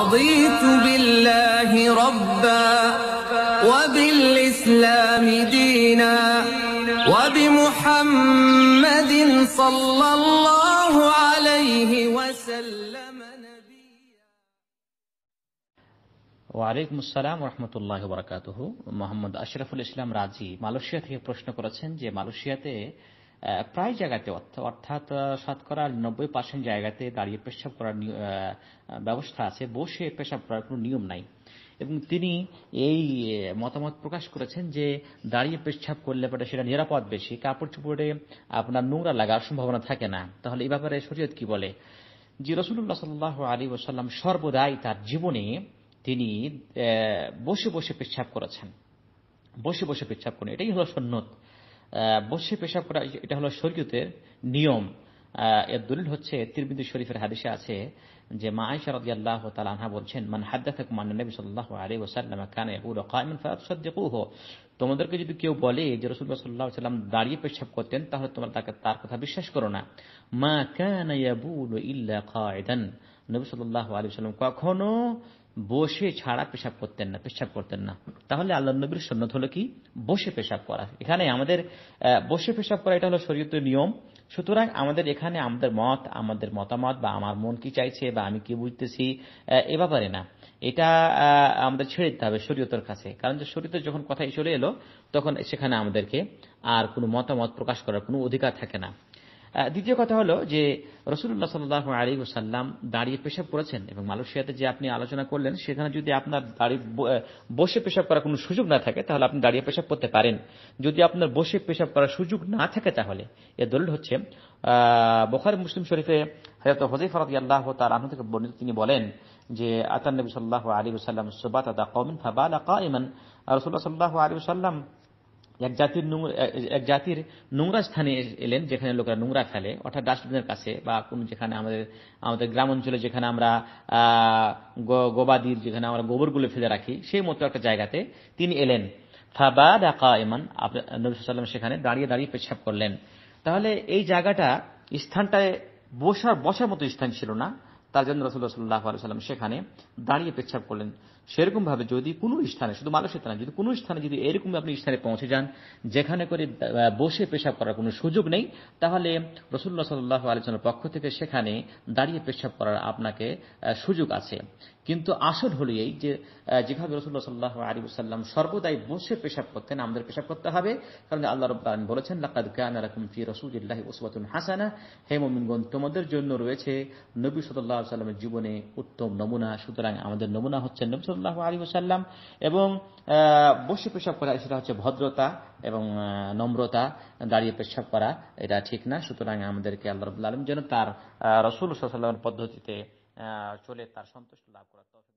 رضيت بالله ربا وبالإسلام دينا وبمحمد صلى الله عليه وسلم ওয়ালাইকুম আসসালাম রহমতুল্লাহ বরাকাতহ মোহাম্মদ আশরাফুল ইসলাম রাজি মালয়েশিয়া থেকে প্রশ্ন করেছেন যে মালয়েশিয়াতে প্রায় জায়গাতে অর্থাৎ শতকরা নব্বই পার্সেন্ট জায়গাতে দাঁড়িয়ে পেশাব করার ব্যবস্থা আছে বসে পেশাব করার কোনো নিয়ম নাই এবং তিনি এই মতামত প্রকাশ করেছেন যে দাঁড়িয়ে পেচ্ছাপ করলে পরে সেটা নিরাপদ বেশি কাপড় চুপড়ে আপনার নোংরা লাগার সম্ভাবনা থাকে না তাহলে এই ব্যাপারে শরীয়ত কি বলে যে রসুল্লাহ সাল আলী ওসাল্লাম সর্বদাই তার জীবনে তিনি বসে বসে পেচ্ছাপ করেছেন বসে বসে পেশাব করেন এটাই হলো সন্ন্যত বসে পেশাব করা এটা হলো শরীয়তের নিয়ম এর দলিল হচ্ছে তিরমিদি শরীফের হাদিসে আছে যে মা আয়েশা রাদিয়াল্লাহু তাআলা আনহা বলছেন মান হাদাসাকুম আন নবী সাল্লাল্লাহু আলাইহি ওয়াসাল্লাম কানা ইয়াকুলু কায়মান ফাতাসাদদিকুহু তোমাদেরকে যদি কেউ বলে যে রাসূলুল্লাহ সাল্লাল্লাহু সাল্লাম দাঁড়িয়ে পেশাব করতেন তাহলে তোমরা তাকে তার কথা বিশ্বাস করো না মা কানা ইয়াবুল ইল্লা কায়দান নবী সাল্লাল্লাহু আলাইহি সাল্লাম কখনো বসে ছাড়া পেশাব করতেন না পেশাব করতেন না তাহলে আল্লাহ নবীর সন্ন্যত হলো কি বসে পেশাব করা এখানে আমাদের বসে পেশাব করা এটা হলো শরীয়তের নিয়ম সুতরাং আমাদের এখানে আমাদের মত আমাদের মতামত বা আমার মন কি চাইছে বা আমি কি বুঝতেছি এ ব্যাপারে না এটা আমাদের ছেড়ে দিতে হবে শরীয়তের কাছে কারণ যে শরীয়তের যখন কথাই চলে এলো তখন সেখানে আমাদেরকে আর কোনো মতামত প্রকাশ করার কোনো অধিকার থাকে না দ্বিতীয় কথা হলো যে রসুল্লাহ সাল্লাহ আলী সাল্লাম দাঁড়িয়ে পেশাব করেছেন এবং মালয়েশিয়াতে যে আপনি আলোচনা করলেন সেখানে যদি আপনার দাঁড়িয়ে বসে পেশাব করার কোনো সুযোগ না থাকে তাহলে আপনি দাঁড়িয়ে পেশাব করতে পারেন যদি আপনার বসে পেশাব করার সুযোগ না থাকে তাহলে এ দলিল হচ্ছে বোখার মুসলিম শরীফে হয়তো হজিফ রাজি আল্লাহ তার আহ থেকে বর্ণিত তিনি বলেন যে আতান নবী সাল্লাহ আলী সাল্লাম সোবাত আদা কমিন ফাবাল কা ইমান রসুল্লাহ সাল্লাহ আলী সাল্লাম এক জাতির এক জাতির নোংরা স্থানে এলেন যেখানে লোকেরা নোংরা ফেলে অর্থাৎ ডাস্টবিনের কাছে বা কোন যেখানে আমাদের আমাদের গ্রাম অঞ্চলে যেখানে আমরা গোবাদির যেখানে আমরা গোবরগুলো ফেলে রাখি সেই মতো একটা জায়গাতে তিনি এলেন ফাবা আকা এমন নবীলাম সাল্লাম সেখানে দাঁড়িয়ে দাঁড়িয়ে পেশাব করলেন তাহলে এই জায়গাটা স্থানটায় বসার বসার মতো স্থান ছিল না তার জন্য রসুল্লাহ সাল্লাহ সাল্লাম সেখানে দাঁড়িয়ে পেচ্ছাপ করলেন সেরকম ভাবে যদি কোন স্থানে শুধু মানুষের না যদি কোন স্থানে যদি এরকম আপনি স্থানে পৌঁছে যান যেখানে করে বসে পেশাব করার কোন সুযোগ নেই তাহলে রসুল্লাহ সাল্লাহ আলোচনার পক্ষ থেকে সেখানে দাঁড়িয়ে পেশাব করার আপনাকে সুযোগ আছে কিন্তু আসল হল এই যেভাবে রসুল্লাহ সাল্লাহ আলী সাল্লাম সর্বদাই বসে পেশাব করতেন আমাদের পেশাব করতে হবে কারণ আল্লাহ রব্বান বলেছেন লাকাদ কানারাকুম ফি রসুল্লাহ ওসবাতুন হাসানা হে মোমিনগণ তোমাদের জন্য রয়েছে নবী সদুল্লাহ সাল্লামের জীবনে উত্তম নমুনা সুতরাং আমাদের নমুনা হচ্ছে নবী সাল্লাহ আলী ওসাল্লাম এবং বসে পেশাব করা সেটা হচ্ছে ভদ্রতা এবং নম্রতা দাঁড়িয়ে পেশাব করা এটা ঠিক না সুতরাং আমাদেরকে আল্লাহ রবুল্লা আলম যেন তার রসুল সাল্লামের পদ্ধতিতে চলে তার সন্তুষ্ট লাভ করা